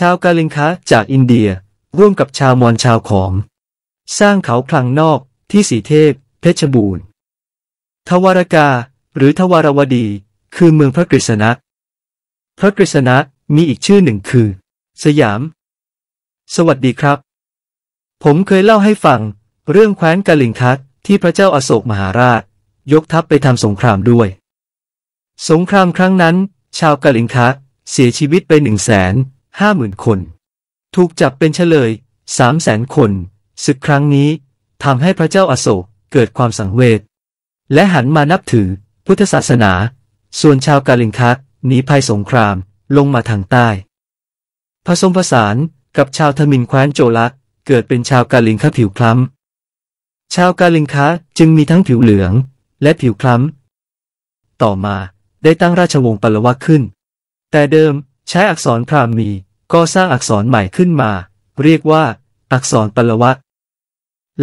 ชาวกาลิงคะ จากอินเดียร่วมกับชาวมอญชาวขอมสร้างเขาพลังนอกที่สีเทพเพชรบูรณ์ ทวารกาหรือทวารวดีคือเมืองพระกฤษณะ พระกฤษณะมีอีกชื่อหนึ่งคือ สยาม สวัสดีครับ ผมเคยเล่าให้ฟังเรื่องแคว้นกาลิงคัตที่พระเจ้าอาโศกมหาราช ยกทัพไปทำสงครามด้วย สงครามครั้งนั้น ชาวกาลิงคัตเสียชีวิตไปหนึ่งแสนห้าหมื่นคน ถูกจับเป็นเฉลยสามแสนคนศึกครั้งนี้ทำให้พระเจ้าอาโศกเกิดความสังเวชและหันมานับถือพุทธศาสนา ส่วนชาวกาลิงคัตหนีภัยสงครามลงมาทางใต้ ผสมผสานกับชาวทมินแคว้นโจลัก เกิดเป็นชาวกาลิงคัผิวคล้ำชาวกาลิงคัจึงมีทั้งผิวเหลืองและผิวคล้ำต่อมาได้ตั้งราชวงศ์ปลวะขึ้น แต่เดิมใช้อักษรพราหมีก็สร้างอักษรใหม่ขึ้นมา เรียกว่า อักษรปลวะ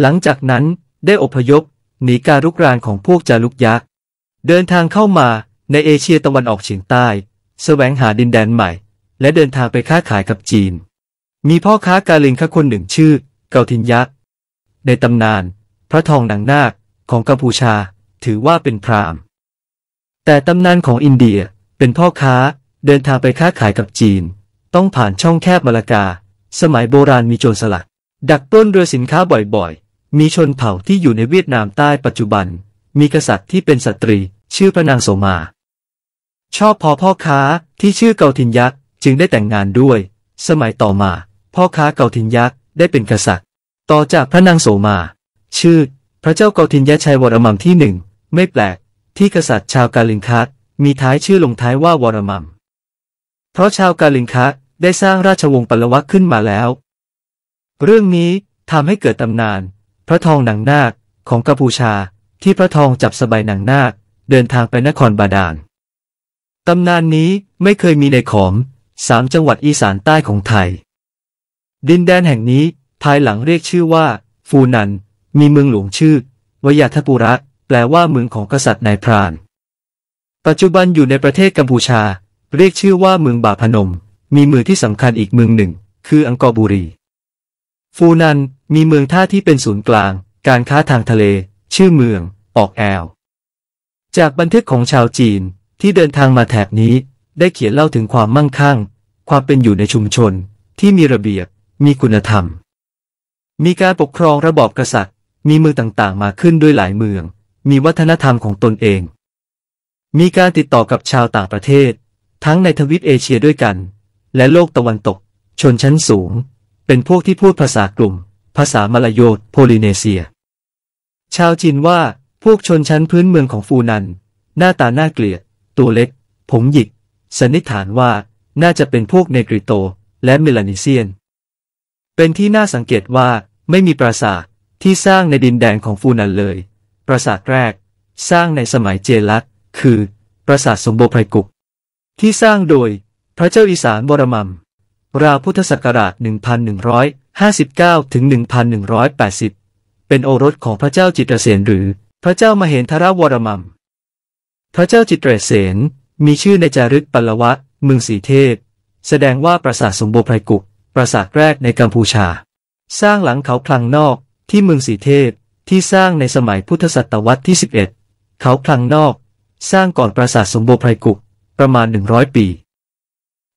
หลังจากนั้น ได้อพยพหนีการลุกรานของพวกจารุกยักษ์เดินทางเข้ามาในเอเชียตะวันออกเฉียงใต้ แสวงหาดินแดนใหม่ และเดินทางไปค้าขายกับจีน มีพ่อค้ากาลิงค้าคนหนึ่งชื่อ เกาทินยักษ์ในตำนาน พระทองหนังนาคของกัมพูชา ถือว่าเป็นพราหมณ์แต่ตำนานของอินเดียเป็นพ่อค้าเดินทางไปค้าขายกับจีนต้องผ่านช่องแคบมาลากา สมัยโบราณมีโจรสลัดดักปล้นเรือสินค้าบ่อยๆ มีชนเผ่าที่อยู่ในเวียดนามใต้ปัจจุบัน มีกษัตริย์ที่เป็นสตรีชื่อพระนางโสมา ชอบพอพ่อค้าที่ชื่อเกาทินยักษ์จึงได้แต่งงานด้วย สมัยต่อมา พ่อค้าเกาทินยักษ์ได้เป็นกษัตริย์ ต่อจากพระนางโสมา ชื่อ พระเจ้าเกาทินยะชัยวรมัมที่หนึ่งไม่แปลก ที่กษัตริย์ชาวกาลิงคัตมีท้ายชื่อลงท้ายว่าวรมัมเพราะชาวกาลิงคัตได้สร้างราชวงศ์ปัลวะขึ้นมาแล้ว เรื่องนี้ทำให้เกิดตำนาน พระทองหนังนาคของกัมพูชา ที่พระทองจับสบายหนังนาคเดินทางไปนครบาดาลตำนานนี้ไม่เคยมีในขอมสามจังหวัดอีสานใต้ของไทย ดินแดนแห่งนี้ภายหลังเรียกชื่อว่า ฟูนัน มีเมืองหลวงชื่อวยาทปุระแปลว่าเมืองของกษัตริย์นายพราน ปัจจุบันอยู่ในประเทศกัมพูชา เรียกชื่อว่าเมืองบาพนมมีเมืองที่สำคัญอีกเมืองหนึ่ง คืออังกอร์บุรี ฟูนัน มีเมืองท่าที่เป็นศูนย์กลาง การค้าทางทะเล ชื่อเมืองออกแอลจากบันทึกของชาวจีนที่เดินทางมาแถบนี้ได้เขียนเล่าถึงความมั่งคั่ง ความเป็นอยู่ในชุมชน ที่มีระเบียบ มีคุณธรรม มีการปกครองระบอบกษัตริย์ มีเมืองต่างๆ มาขึ้นด้วยหลายเมือง มีวัฒนธรรมของตนเอง มีการติดต่อกับชาวต่างประเทศ ทั้งในทวีปเอเชียด้วยกันและโลกตะวันตก ชนชั้นสูง เป็นพวกที่พูดภาษากลุ่ม ภาษามลายโยโพลิเนเซีย ชาวจีนว่าพวกชนชั้นพื้นเมืองของฟูนัน หน้าตาหน้าเกลียด ตัวเล็ก ผมหยิกสันนิษฐานว่าน่าจะเป็นพวกเนกริโตและเมลานิเซียน เป็นที่น่าสังเกตว่าไม่มีปราสาทที่สร้างในดินแดนของฟูนันเลย ปราสาทแรก สร้างในสมัยเจลัตคือปราสาทสมโบไพรกุก ที่สร้างโดยพระเจ้าอีสานบรมัม ราวพุทธศักราช1159ถึง1180 เป็นโอรสของพระเจ้าจิตรเสนหรือพระเจ้ามาเห็นทราวรมัม พระเจ้าจิตรเสนมีชื่อในจารึกปัลวะเมืองสีเทพแสดงว่าปราสาทสมบูรไพรกุกปราสาทแรกในกัมพูชา สร้างหลังเขาคลังนอกที่เมืองสีเทพที่สร้างในสมัยพุทธศตวรรษที่11เขาคลังนอก สร้างก่อนปราสาทสมบูรไพรกุกประมาณ100ปี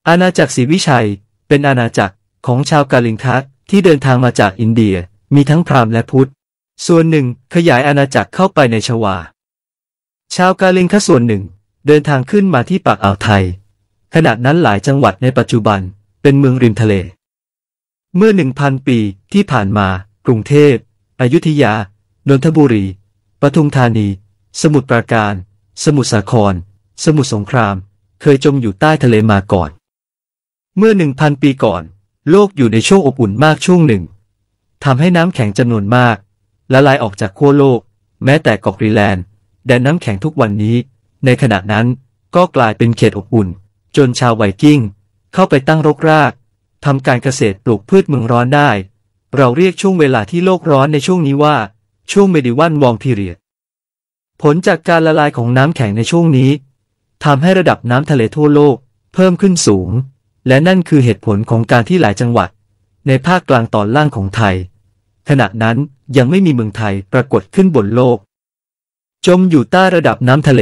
อาณาจักรศรีวิชัยเป็นอาณาจักรของชาวกาลิงทัศที่เดินทางมาจากอินเดียมีทั้งพราหมณ์และพุทธ ส่วนหนึ่งขยายอาณาจักรเข้าไปในชวาชาวกาลิงคัสส่วนหนึ่งเดินทางขึ้นมาที่ปากอ่าวไทย ขณะนั้นหลายจังหวัดในปัจจุบันเป็นเมืองริมทะเล เมื่อหนึ่งพันปีที่ผ่านมา กรุงเทพอยุธยา นนทบุรีปทุมธานี สมุทรปราการ สมุทรสาคร สมุทรสงคราม เคยจมอยู่ใต้ทะเลมาก่อนเมื่อหนึ่งพันปีก่อน โลกอยู่ในช่วงอบอุ่นมากช่วงหนึ่งทำให้น้ำแข็งจำนวนมาก ละลายออกจากขั้วโลก แม้แต่เกาะกรีแลนด์ แดนน้ำแข็งทุกวันนี้ ในขณะนั้นก็กลายเป็นเขตอบอุ่น จนชาวไวกิ้ง เข้าไปตั้งรกรากทำการเกษตรปลูกพืชเมืองร้อนได้ เราเรียกช่วงเวลาที่โลกร้อนในช่วงนี้ว่าช่วงเมดิวันวองพีเรียดผลจากการละลายของน้ำแข็งในช่วงนี้ทำให้ระดับน้ำทะเลทั่วโลกเพิ่มขึ้นสูงและนั่นคือเหตุผลของการที่หลายจังหวัด ในภาคกลางตอนล่างของไทยขณะนั้นยังไม่มีเมืองไทยปรากฏขึ้นบนโลก จมอยู่ใต้ระดับน้ำทะเล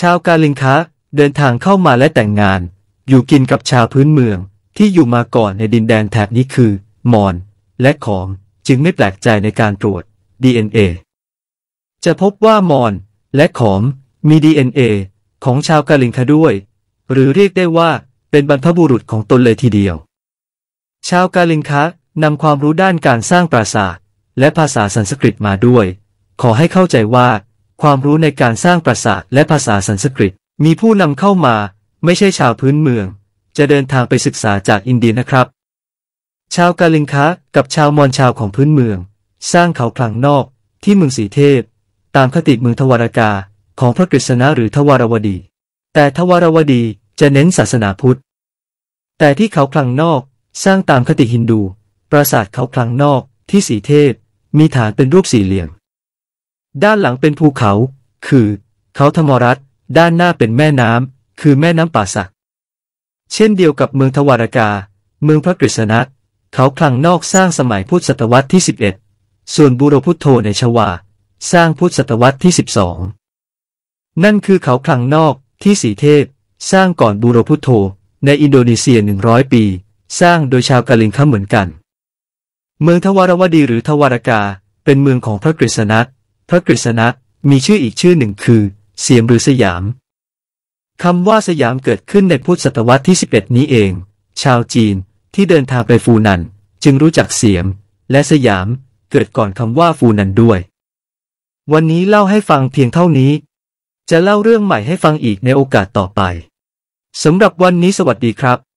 ชาวกาลิงคะเดินทางเข้ามาและแต่งงาน อยู่กินกับชาวพื้นเมือง ที่อยู่มาก่อนในดินแดนแถบนี้คือ มอน และของจึงไม่แปลกใจในการตรวจ DNA จะพบว่ามอนและขอมมี DNA ของชาวกาลิงคาด้วย หรือเรียกได้ว่าเป็นบรรพบุรุษของตนเลยทีเดียว ชาวกาลิงคะนำความรู้ด้านการสร้างปราสาท และภาษาสันสกฤตมาด้วย ขอให้เข้าใจว่า ความรู้ในการสร้างปราสาทและภาษาสันสกฤตมีผู้นำเข้ามา ไม่ใช่ชาวพื้นเมือง จะเดินทางไปศึกษาจากอินเดียนะครับ ชาวกาลิงคะ กับชาวมอญชาวของพื้นเมือง สร้างเขาคลังนอก ที่เมืองสีเทพ ตามคติเมืองทวารกา ของพระกฤษณะหรือทวารวดี แต่ทวารวดีจะเน้นศาสนาพุทธ แต่ที่เขาคลังนอกสร้างตามคติฮินดู ปราสาทเขาคลังนอกที่สีเทพ มีฐานเป็นรูปสี่เหลี่ยม ด้านหลังเป็นภูเขา คือ เขาธรรมรัฐด้านหน้าเป็นแม่น้ำคือแม่น้ำป่าสัก เช่นเดียวกับเมืองทวารกา เมืองพระกฤษณะ เขาคลังนอกสร้างสมัยพุทธศตวรรษที่ 11 ส่วนบุรพุทโธในชวาสร้างพุทธศตวรรษที่12นั่นคือเขาคลังนอกที่สีเทพสร้างก่อนบูโรพุทโธ ในอินโดนีเซีย 100 ปี สร้างโดยชาวกาลิงคาเหมือนกัน เมืองทวารวดีหรือทวารกาเป็นเมืองของพระกฤษณะ พระกฤษณะ มีชื่ออีกชื่อหนึ่งคือ เสียมหรือสยาม คำว่าสยามเกิดขึ้นในพุทธศตวรรษที่ 11 นี้เอง ชาวจีนที่เดินทางไปฟูนันจึงรู้จักเสียมและสยาม เกิดก่อนคำว่าฟูนันด้วย วันนี้เล่าให้ฟังเพียงเท่านี้จะเล่าเรื่องใหม่ให้ฟังอีกในโอกาสต่อไป สำหรับวันนี้สวัสดีครับ